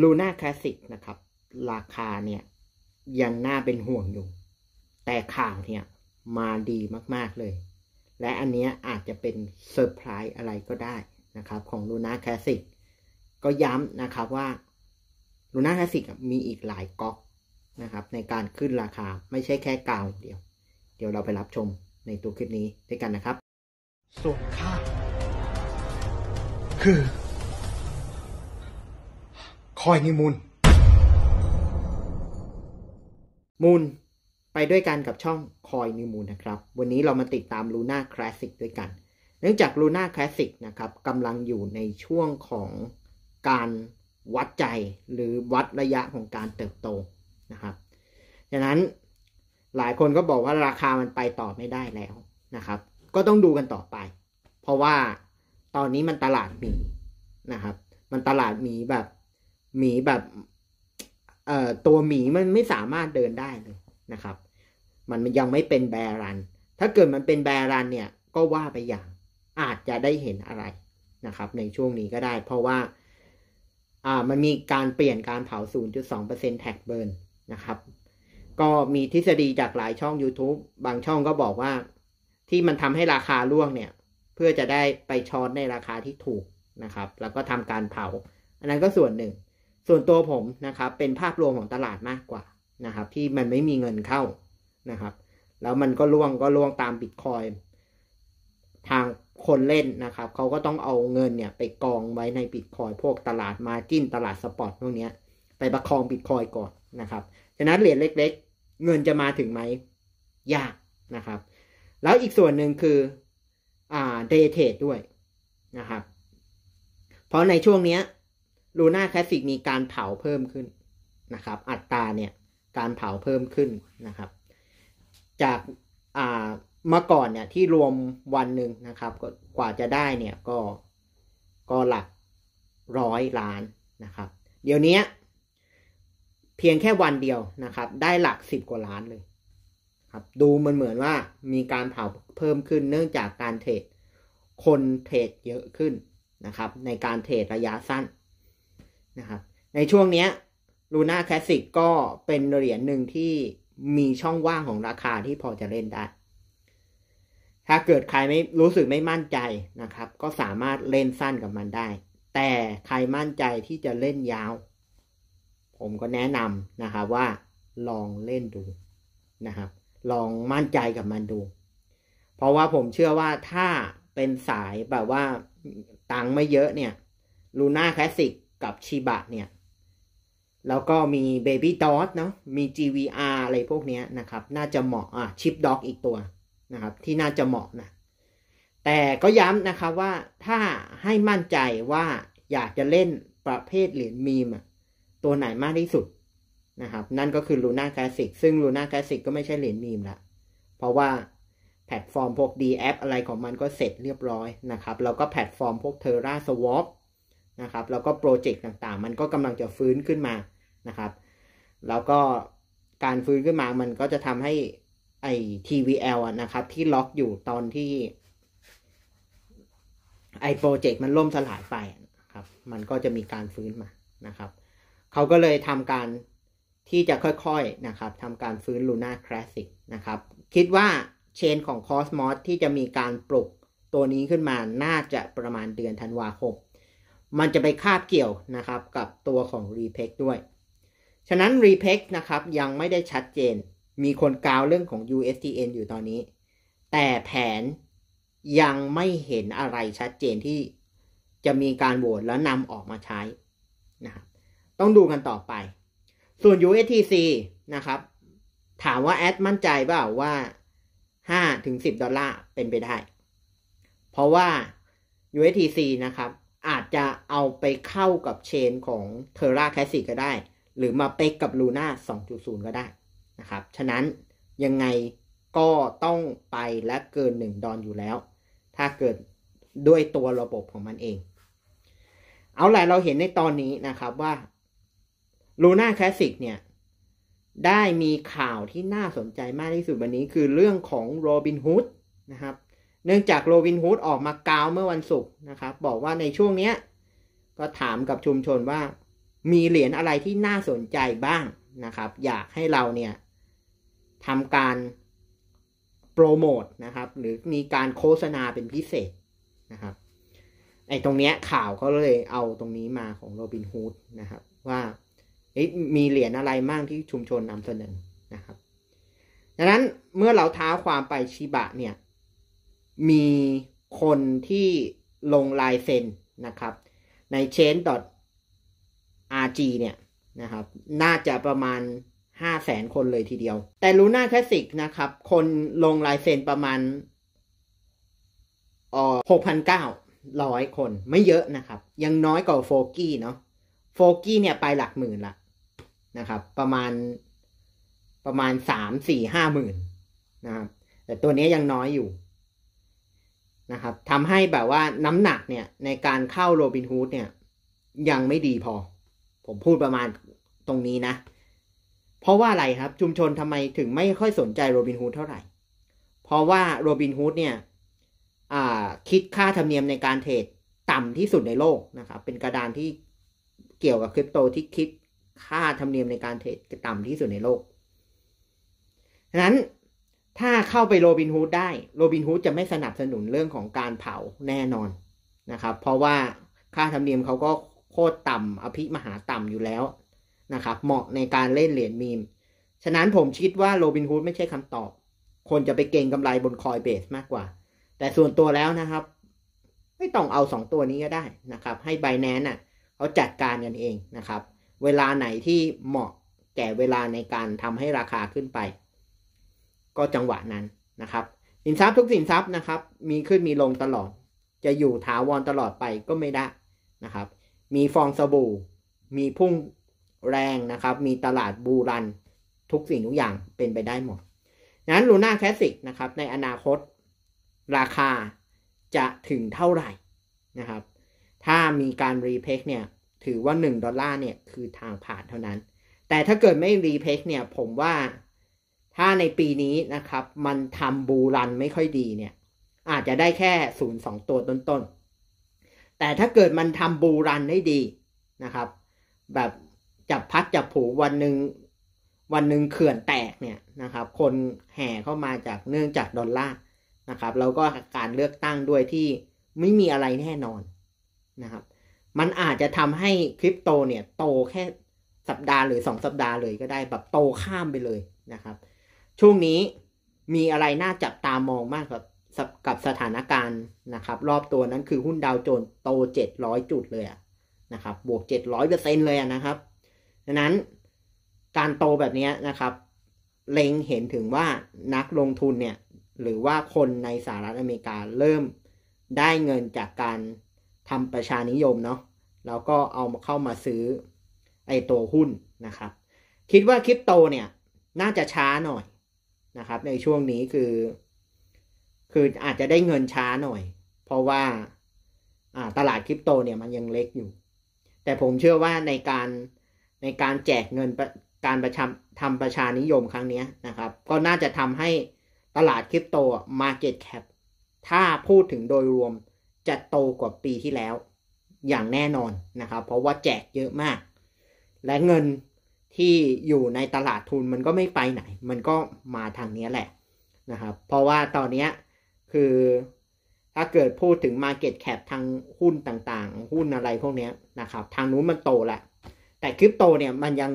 ลูน่าคลาสสิกนะครับ ราคาเนี่ย ยังน่าเป็นห่วงอยู่ แต่ข่าวเนี่ยมาดีมากๆเลย และอันนี้อาจจะเป็นเซอร์ไพรส์อะไรก็ได้นะครับ ของลูน่าคลาสสิก ก็ย้ำนะครับว่าลูน่าคลาสสิกมีอีกหลายก๊อกนะครับ ในการขึ้นราคาไม่ใช่แค่กาวเดียว เดี๋ยวเราไปรับชมในตัวคลิปนี้ด้วยกันนะครับ ส่วนค่าคือคอยนี่มูลมูลไปด้วยกันกับช่องคอยนิมูลนะครับ วันนี้เรามาติดตามลูน่าคลาสสิกด้วยกัน เนื่องจากลูน่าคลาสสิกนะครับกำลังอยู่ในช่วงของการวัดใจหรือวัดระยะของการเติบโตนะครับดังนั้นหลายคนก็บอกว่าราคามันไปต่อไม่ได้แล้วนะครับ ก็ต้องดูกันต่อไป เพราะว่าตอนนี้มันตลาดมีนะครับ มันตลาดมีแบบหมีแบบเอ่อตัวหมีมันไม่สามารถเดินได้เลยนะครับ มันยังไม่เป็นแบรันถ้าเกิดมันเป็นแบรันเนี่ยก็ว่าไปอย่าง อาจจะได้เห็นอะไรนะครับ ในช่วงนี้ก็ได้ เพราะว่าอ่า มันมีการเปลี่ยนการเผา 0.2%แท็กเบิร์นนะครับ ก็มีทฤษฎีจากหลายช่อง YouTube บางช่องก็บอกว่า ที่มันทำให้ราคาร่วงเนี่ย เพื่อจะได้ไปช้อนในราคาที่ถูกนะครับ แล้วก็ทำการเผา อันนั้นก็ส่วนหนึ่งส่วนตัวผมนะครับ เป็นภาพรวมของตลาดมากกว่านะครับ ที่มันไม่มีเงินเข้านะครับ แล้วมันก็ล่วงก็ล่วงตามบิตคอยทางคนเล่นนะครับเขาก็ต้องเอาเงินเนี่ย ไปกองไว้ในบิตคอยพวกตลาดมาจิ้นตลาดสปอตพวกนี้ไปประคองบิตคอยก่อนนะครับ ฉะนั้นเหรียญเล็กๆ เงินจะมาถึงไหม ยากนะครับ แล้วอีกส่วนหนึ่งคืออ่าเดย์เทรดด้วยนะครับ เพราะในช่วงเนี้ยลูน่าแคสสิกมีการเผาเพิ่มขึ้นนะครับ อัตราเนี่ยการเผาเพิ่มขึ้นนะครับ จากอ่าเมื่อก่อนเนี่ยที่รวมวันหนึ่งนะครับกกว่าจะได้เนี่ยก็ก็หลักร้อยล้านนะครับ เดี๋ยวนี้เพียงแค่วันเดียวนะครับได้หลักสิบกว่าล้านเลย ครับ ดูมันเหมือนว่ามีการเผาเพิ่มขึ้นเนื่องจากการเทรดคนเทรดเยอะขึ้นนะครับ ในการเทรดระยะสั้นนะครับในช่วงนี้ลูน่าคลาสสิกก็เป็นเหรียญหนึ่งที่มีช่องว่างของราคาที่พอจะเล่นได้ ถ้าเกิดใครไม่รู้สึกไม่มั่นใจนะครับ ก็สามารถเล่นสั้นกับมันได้ แต่ใครมั่นใจที่จะเล่นยาว ผมก็แนะนำนะครับว่าลองเล่นดูนะครับลองมั่นใจกับมันดู เพราะว่าผมเชื่อว่าถ้าเป็นสายแบบว่า ตังไม่เยอะเนี่ย ลูน่าคลาสสิกกับชิบะเนี่ย แล้วก็มี Baby Dot เนาะมี GVR อะไรพวกนี้นะครับ น่าจะเหมาะ อ่ะชิปด็อกอีกตัว นะครับ ที่น่าจะเหมาะนะ แต่ก็ย้ำนะครับว่าถ้าให้มั่นใจว่าอยากจะเล่นประเภทเหรียญมีมตัวไหนมากที่สุด นะครับ นั่นก็คือ Luna Classic ซึ่ง Luna Classic ก็ไม่ใช่เหรียญมีมละ เพราะว่า แพลตฟอร์มพวก d แออะไรของมันก็เสร็จเรียบร้อยนะครับแล้วก็แพลตฟอร์มพวก Terra Swap นะครับแล้วก็โปรเจกต์ต่าง ๆ มันก็กำลังจะฟื้นขึ้นมา นะครับแล้วก็การฟื้นขึ้นมา มันก็จะทำให้ ไอ้ TVL นะครับ ที่ล็อกอยู่ตอนที่ ไอ้โปรเจกต์มันล่มสลายไปครับ มันก็จะมีการฟื้นมา นะครับเขาก็เลยทำการที่จะค่อยๆนะครับทำการฟื้นลูน่าคลาสสิกนะครับคิดว่าเชนของคอสมอสที่จะมีการปลุกตัวนี้ขึ้นมาน่าจะประมาณเดือนธันวาคมมันจะไปคาบเกี่ยวนะครับ กับตัวของ r e p e c ด้วย ฉะนั้น r e p e c นะครับ ยังไม่ได้ชัดเจน มีคนกาวเรื่องของ USTN อยู่ตอนนี้ แต่แผนยังไม่เห็นอะไรชัดเจนที่จะมีการโหวตแล้วนำออกมาใช้นะครับ ต้องดูกันต่อไป ส่วน USTC นะครับ ถามว่าแอดมั่นใจเปล่าว่า5ถึง10 ดอลลาร์เป็นไปได้ เพราะว่า USTC นะครับจะเอาไปเข้ากับเชนของเทอร่าแคสซีก็ได้ หรือมาเป๊กกับลูน่า 2.0 ก็ได้นะครับฉะนั้นยังไงก็ต้องไปและเกิน 1 ดอนอยู่แล้ว ถ้าเกิดด้วยตัวระบบของมันเอง เอาแหละเราเห็นในตอนนี้นะครับว่าลูน่าแคสสิกเนี่ย ได้มีข่าวที่น่าสนใจมากที่สุดวันนี้คือเรื่องของโรบินฮูดนะครับเนื่องจากโรบินฮูดออกมากาวเมื่อวันศุกร์นะครับ บอกว่าในช่วงเนี้ย ก็ถามกับชุมชนว่ามีเหรียญอะไรที่น่าสนใจบ้างนะครับ อยากให้เราเนี่ยทำการโปรโมทนะครับ หรือมีการโฆษณาเป็นพิเศษนะครับไอ้ตรงเนี้ยข่าวก็เลยเอาตรงนี้มาของโรบินฮูดนะครับว่ามีเหรียญอะไรบ้างที่ชุมชนนำเสนอนะครับ ดังนั้นเมื่อเราท้าความไปชิบะเนี่ยมีคนที่ลงลายเซ็นนะครับใน change.rg เนี่ยนะครับ น่าจะประมาณ 5 0 0แสนคนเลยทีเดียว แต่ลูน่าคลาสสิกนะครับ คนลงลายเซ็นประมาณออหกพันเก้าร้อยคนไม่เยอะนะครับ ยังน้อยกว่าโฟกี้เนาะโฟกี้เนี่ยไปหลักหมื่นละนะครับ ประมาณ ประมาณสามสี่ห้าหมื่นนะครับแต่ตัวนี้ยังน้อยอยู่นะครับทำให้แบบว่าน้ำหนักเนี่ยในการเข้าโรบินฮูดเนี่ย ยังไม่ดีพอ ผมพูดประมาณตรงนี้นะ เพราะว่าอะไรครับ ชุมชนทำไมถึงไม่ค่อยสนใจโรบินฮูดเท่าไหร่ เพราะว่าโรบินฮูดเนี่ยคิดค่าธรรมเนียมในการเทรดต่ำที่สุดในโลกนะครับเป็นกระดานที่เกี่ยวกับคริปโตที่คิดค่าธรรมเนียมในการเทรดต่ำที่สุดในโลกนั้นถ้าเข้าไปโรบินฮูดได้ โรบินฮูดจะไม่สนับสนุนเรื่องของการเผาแน่นอนนะครับ เพราะว่าค่าธรรมเนียมเขาก็โคตรต่ำอภิมหาต่ำอยู่แล้วนะครับ เหมาะในการเล่นเหรียญมีม ฉะนั้นผมคิดว่าโรบินฮูดไม่ใช่คำตอบ คนจะไปเก่งกำไรบนคอยเบสมากกว่า แต่ส่วนตัวแล้วนะครับ ไม่ต้องเอาสองตัวนี้ก็ได้นะครับ ให้ไบแนนน่ะเขาจัดการกันเองนะครับ เวลาไหนที่เหมาะแก่เวลาในการทำให้ราคาขึ้นไปก็จังหวะนั้นนะครับสินทรัพย์ทุกสินทรัพย์นะครับ มีขึ้นมีลงตลอด จะอยู่ถาวรตลอดไปก็ไม่ได้นะครับ มีฟองสบู่ มีพุ่งแรงนะครับ มีตลาดบูรันทุกสิ่งทุกอย่างเป็นไปได้หมดนั้นลูน่าแคสสิกนะครับ ในอนาคตราคาจะถึงเท่าไหร่นะครับ ถ้ามีการรีเพคเนี่ยถือว่า1ดอลลาร์เนี่ยคือทางผ่านเท่านั้น แต่ถ้าเกิดไม่รีเพคเนี่ยผมว่าถ้าในปีนี้นะครับ มันทำบูรันไม่ค่อยดีเนี่ย อาจจะได้แค่ศูนย์สองตัวต้นๆแต่ถ้าเกิดมันทำบูรันได้ดีนะครับ แบบจับพัดจับผูวันหนึ่งวันหนึ่งเขื่อนแตกเนี่ยนะครับ คนแห่เข้ามาจากเนื่องจากดอลลาร์นะครับแล้วก็การเลือกตั้งด้วยที่ไม่มีอะไรแน่นอนนะครับ มันอาจจะทำให้คริปโตเนี่ยโตแค่สัปดาห์หรืองสัปดาห์เลยก็ได้แบบโตข้ามไปเลยนะครับช่วงนี้มีอะไรน่าจับตามองมากครับกับสถานการณ์นะครับ รอบตัวนั้นคือหุ้นดาวโจนส์โต 700 จุดเลยนะครับ บวก 700เปอร์เซ็นเลยนะครับ ดังนั้นการโตแบบนี้นะครับเล็งเห็นถึงว่านักลงทุนเนี่ย หรือว่าคนในสหรัฐอเมริกาเริ่มได้เงินจากการทำประชานิยมเนาะแล้วก็เอามาเข้ามาซื้อไอตัวหุ้นนะครับ คิดว่าคริปโตเนี่ย น่าจะช้าหน่อยนะครับในช่วงนี้คือ คืออาจจะได้เงินช้าหน่อยเพราะว่าตลาดคริปโตเนี่ยมันยังเล็กอยู่ แต่ผมเชื่อว่าในการในการแจกเงินการประชาทำประชานิยมครั้งนี้นะครับก็น่าจะทำให้ตลาดคริปโตมาเก็ตแคปถ้าพูดถึงโดยรวมจะโตกว่าปีที่แล้วอย่างแน่นอนนะครับเพราะว่าแจกเยอะมากและเงินที่อยู่ในตลาดทุนมันก็ไม่ไปไหน มันก็มาทางนี้แหละนะครับ เพราะว่าตอนนี้คือถ้าเกิดพูดถึง Market Cap ทางหุ้นต่างๆ หุ้นอะไรพวกนี้นะครับ ทางนู้นมันโตแหละแต่คริปโตเนี่ยมันยัง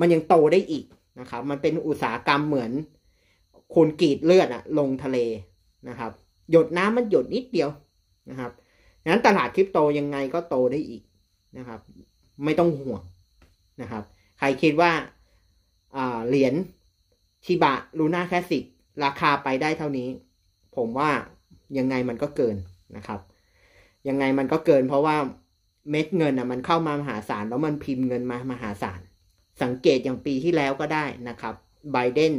มันยังโตได้อีกนะครับ มันเป็นอุตสาหกรรมเหมือนคนกรีดเลือดอะลงทะเลนะครับหยดน้ำมันหยดนิดเดียวนะครับนั้นตลาดคริปโตยังไงก็โตได้อีกนะครับ ไม่ต้องห่วงนะครับใครคิดว่าเหรียญชิบะลูน่าแคสิกราคาไปได้เท่านี้ ผมว่ายังไงมันก็เกินนะครับ ยังไงมันก็เกินเพราะว่าเม็ดเงินอ่ะมันเข้ามามหาศาลแล้วมันพิมพ์เงินมามหาศาล สังเกตอย่างปีที่แล้วก็ได้นะครับไบเดน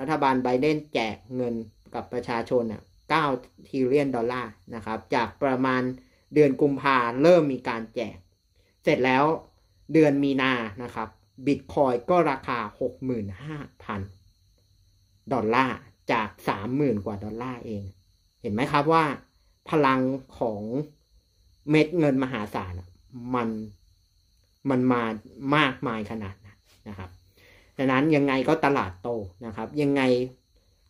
รัฐบาลไบเดนแจกเงินกับประชาชนอ่ะ9ทีเลียนดอลลาร์นะครับ จากประมาณเดือนกุมภาเริ่มมีการแจก เสร็จแล้วเดือนมีนานะครับบิตคอยก็ราคา 65,000 ดอลลาร์จาก 30,000 กว่าดอลลาร์เอง เห็นไหมครับว่า พลังของเม็ดเงินมหาศาลมันมันมามากมายขนาดนั้นนะครับดังนั้นยังไงก็ตลาดโตนะครับ ยังไง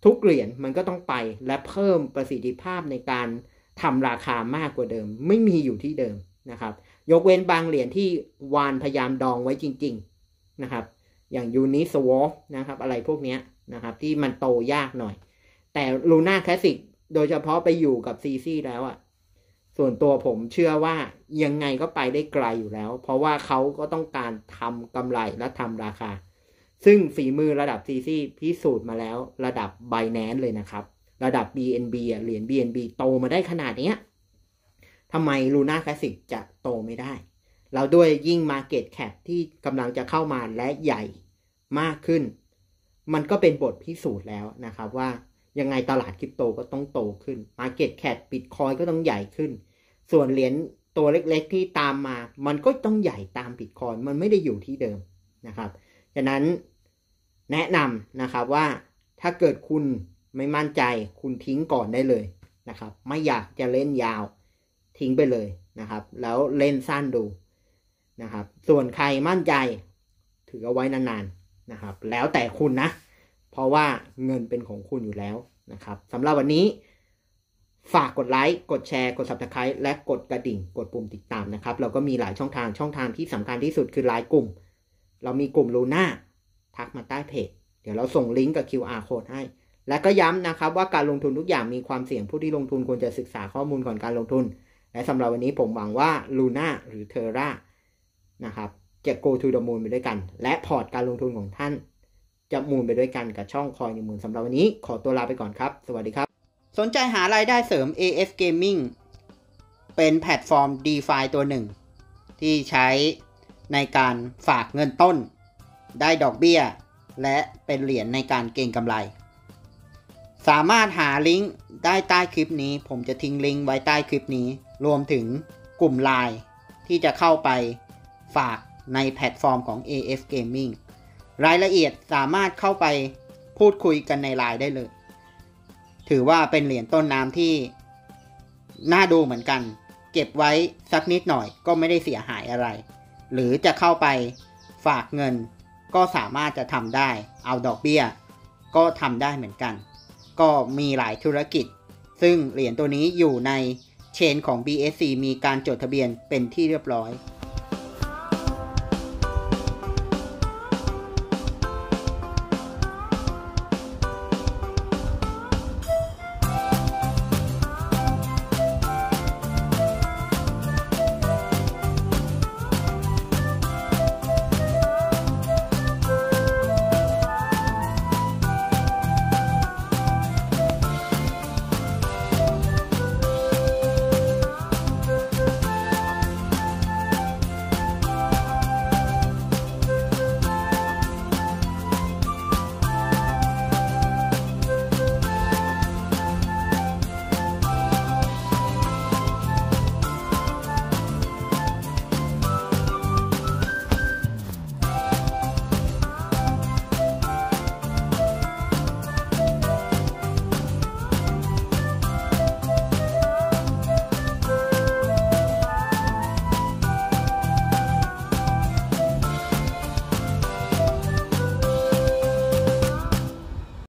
ทุกเหรียญมันก็ต้องไปและเพิ่มประสิทธิภาพในการทำราคามากกว่าเดิม ไม่มีอยู่ที่เดิมนะครับ ยกเว้นบางเหรียญที่วานพยายามดองไว้จริงนะครับ อย่างยูนิสวอฟนะครับ อะไรพวกนี้นะครับ ที่มันโตยากหน่อย แต่ลูน่าคลาสสิกโดยเฉพาะไปอยู่กับซีซีแล้วอะส่วนตัวผมเชื่อว่ายังไงก็ไปได้ไกลอยู่แล้ว เพราะว่าเขาก็ต้องการทำกำไรและทำราคา ซึ่งฝีมือระดับซีซีพิสูจน์มาแล้ว ระดับ b บแนนเลยนะครับ ระดับ BNB เหรียญ BNB โตมาได้ขนาดนี้ ทำไมลูน่าคลาสสิกจะโตไม่ได้เราด้วยยิ่ง Market Cap ที่กำลังจะเข้ามาและใหญ่มากขึ้น มันก็เป็นบทพิสูจน์แล้วนะครับ ว่ายังไงตลาดคริปโตก็ต้องโตขึ้น Market Cap ปิดคอยก็ต้องใหญ่ขึ้น ส่วนเหรียญตัวเล็ก ๆที่ตามมา มันก็ต้องใหญ่ตามบิตคอยมันไม่ได้อยู่ที่เดิมนะครับฉะนั้นแนะนำนะครับว่าถ้าเกิดคุณไม่มั่นใจคุณทิ้งก่อนได้เลยนะครับ ไม่อยากจะเล่นยาวทิ้งไปเลยนะครับ แล้วเล่นสั้นดูนะครับ ส่วนใครมั่นใจ ถือเอาไว้นานๆนะครับ แล้วแต่คุณนะ เพราะว่าเงินเป็นของคุณอยู่แล้วนะครับสำหรับวันนี้ ฝากกดไลค์ กดแชร์ กด subscribe และกดกระดิ่ง กดปุ่มติดตามนะครับ เราก็มีหลายช่องทาง ช่องทางที่สำคัญที่สุดคือไลน์กลุ่ม เรามีกลุ่มลูน่าทักมาใต้เพจ เดี๋ยวเราส่งลิงก์กับ QR code ให้ และก็ย้ำนะครับว่าการลงทุนทุกอย่างมีความเสี่ยง ผู้ที่ลงทุนควรจะศึกษาข้อมูลก่อนการลงทุน และสำหรับวันนี้ผมหวังว่าลูน่าหรือเทอร่านะครับจะ go to the moon ไปด้วยกัน และพอร์ตการลงทุนของท่าน จะมูนไปด้วยกันกับช่องคอยในมูลสำหรับวันนี้ขอตัวลาไปก่อนครับ สวัสดีครับ สนใจหารายได้เสริม AS Gaming เป็นแพลตฟอร์ม DeFi ตัวหนึ่ง ที่ใช้ในการฝากเงินต้น ได้ดอกเบี้ย และเป็นเหรียญในการเก็งกำไร สามารถหาลิงก์ได้ใต้คลิปนี้ ผมจะทิ้งลิงก์ไว้ใต้คลิปนี้รวมถึงกลุ่มไลน์ที่จะเข้าไปฝากในแพลตฟอร์มของ AF Gaming รายละเอียดสามารถเข้าไปพูดคุยกันในไลน์ได้เลย ถือว่าเป็นเหรียญต้นน้ำที่น่าดูเหมือนกัน เก็บไว้สักนิดหน่อยก็ไม่ได้เสียหายอะไร หรือจะเข้าไปฝากเงินก็สามารถจะทำได้ เอาดอกเบี้ยก็ทำได้เหมือนกัน ก็มีหลายธุรกิจ ซึ่งเหรียญตัวนี้อยู่ในเชนของ BSC มีการจดทะเบียนเป็นที่เรียบร้อย